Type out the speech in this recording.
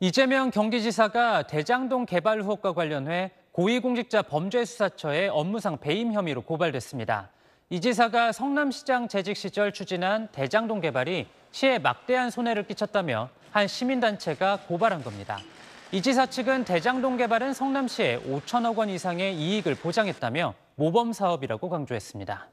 이재명 경기지사가 대장동 개발 후혹과 관련해 고위공직자 범죄수사처의 업무상 배임 혐의로 고발됐습니다. 이 지사가 성남시장 재직 시절 추진한 대장동 개발이 시에 막대한 손해를 끼쳤다며 한 시민단체가 고발한 겁니다. 이 지사 측은 대장동 개발은 성남시에 5천억 원 이상의 이익을 보장했다며 모범 사업이라고 강조했습니다.